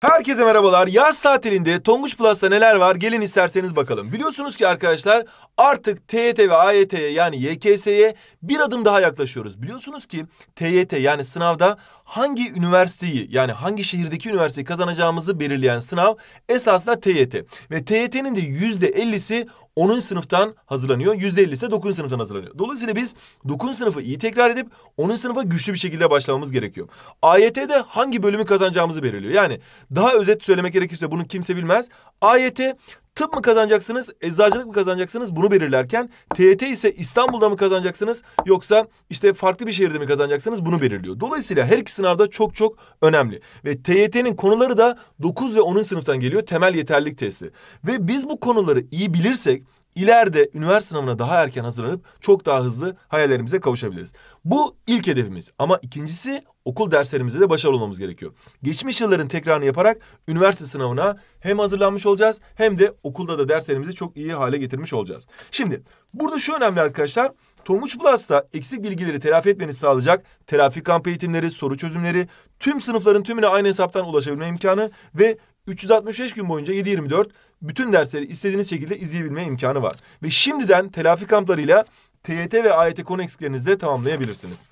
Herkese merhabalar. Yaz tatilinde Tonguç Plus'ta neler var? Gelin isterseniz bakalım. Biliyorsunuz ki arkadaşlar artık TYT ve AYT'ye yani YKS'ye bir adım daha yaklaşıyoruz. Biliyorsunuz ki TYT yani sınavda hangi üniversiteyi yani hangi şehirdeki üniversiteyi kazanacağımızı belirleyen sınav esasında TYT. Ve TYT'nin de yüzde ellisi 10. sınıftan hazırlanıyor. Yüzde ellisi de 9. sınıftan hazırlanıyor. Dolayısıyla biz 9. sınıfı iyi tekrar edip 10. sınıfa güçlü bir şekilde başlamamız gerekiyor. AYT de hangi bölümü kazanacağımızı belirliyor. Yani daha özet söylemek gerekirse bunu kimse bilmez. AYT Tıp mı kazanacaksınız, eczacılık mı kazanacaksınız bunu belirlerken TYT ise İstanbul'da mı kazanacaksınız yoksa işte farklı bir şehirde mi kazanacaksınız bunu belirliyor. Dolayısıyla her iki sınavda çok çok önemli. Ve TYT'nin konuları da 9 ve 10. sınıftan geliyor temel yeterlilik testi. Ve biz bu konuları iyi bilirsek ileride üniversite sınavına daha erken hazırlanıp çok daha hızlı hayallerimize kavuşabiliriz. Bu ilk hedefimiz ama ikincisi okul derslerimizde de başarılı olmamız gerekiyor. Geçmiş yılların tekrarını yaparak üniversite sınavına hem hazırlanmış olacağız hem de okulda da derslerimizi çok iyi hale getirmiş olacağız. Şimdi burada şu önemli arkadaşlar. Tonguç Plus'ta eksik bilgileri telafi etmenizi sağlayacak telafi kamp eğitimleri, soru çözümleri, tüm sınıfların tümüne aynı hesaptan ulaşabilme imkanı ve 365 gün boyunca 7-24 bütün dersleri istediğiniz şekilde izleyebilme imkanı var. Ve şimdiden telafi kamplarıyla TYT ve AYT konu eksiklerinizi de tamamlayabilirsiniz.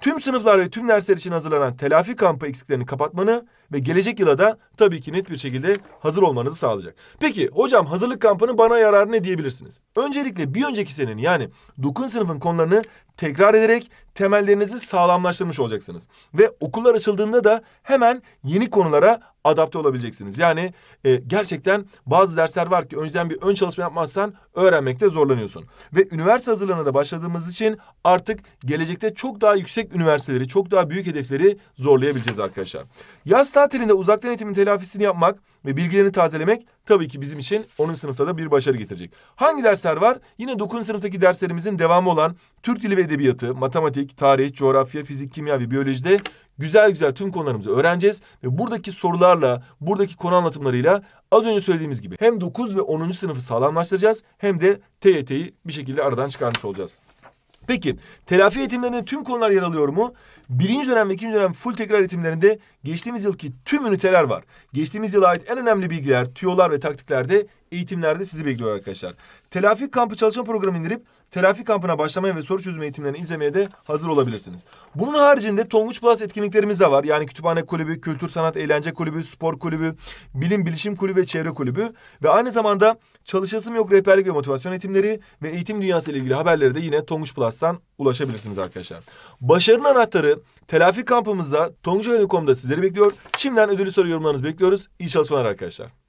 Tüm sınıflar ve tüm dersler için hazırlanan telafi kampı eksiklerini kapatmanı ve gelecek yıla da tabii ki net bir şekilde hazır olmanızı sağlayacak. Peki hocam hazırlık kampının bana yararı ne diyebilirsiniz? Öncelikle bir önceki senenin yani 9. sınıfın konularını tekrar ederek temellerinizi sağlamlaştırmış olacaksınız. Ve okullar açıldığında da hemen yeni konulara adapte olabileceksiniz. Yani e, gerçekten bazı dersler var ki önceden bir ön çalışma yapmazsan öğrenmekte zorlanıyorsun. Ve üniversite hazırlığına da başladığımız için artık gelecekte çok daha yüksek üniversiteleri, çok daha büyük hedefleri zorlayabileceğiz arkadaşlar. Yaz tatilinde uzaktan eğitimin telafisini yapmak ve bilgilerini tazelemek tabii ki bizim için 10. sınıfta da bir başarı getirecek. Hangi dersler var? Yine 9. sınıftaki derslerimizin devamı olan Türk Dili ve Edebiyatı, Matematik, Tarih, Coğrafya, Fizik, Kimya ve Biyolojide güzel güzel tüm konularımızı öğreneceğiz ve buradaki sorularla, buradaki konu anlatımlarıyla az önce söylediğimiz gibi hem 9 ve 10. sınıfı sağlamlaştıracağız hem de TYT'yi bir şekilde aradan çıkarmış olacağız. Peki telafi eğitimlerinde tüm konular yer alıyor mu? Birinci dönem ve ikinci dönem full tekrar eğitimlerinde geçtiğimiz yılki tüm üniteler var. Geçtiğimiz yıla ait en önemli bilgiler, tüyolar ve taktiklerde eğitimlerde sizi bekliyor arkadaşlar. Telafi kampı çalışma programı indirip telafi kampına başlamaya ve soru çözme eğitimlerini izlemeye de hazır olabilirsiniz. Bunun haricinde Tonguç Plus etkinliklerimiz de var. Yani kütüphane kulübü, kültür sanat eğlence kulübü, spor kulübü, bilim bilişim kulübü ve çevre kulübü ve aynı zamanda çalışasım yok rehberlik ve motivasyon eğitimleri ve eğitim dünyası ile ilgili haberleri de yine Tonguç Plus'tan ulaşabilirsiniz arkadaşlar. Başarının anahtarı telafi kampımızda tonguçöğrenü.com'da sizleri bekliyor. Şimdiden ödülü soru yorumlarınızı bekliyoruz. İyi çalışmalar arkadaşlar.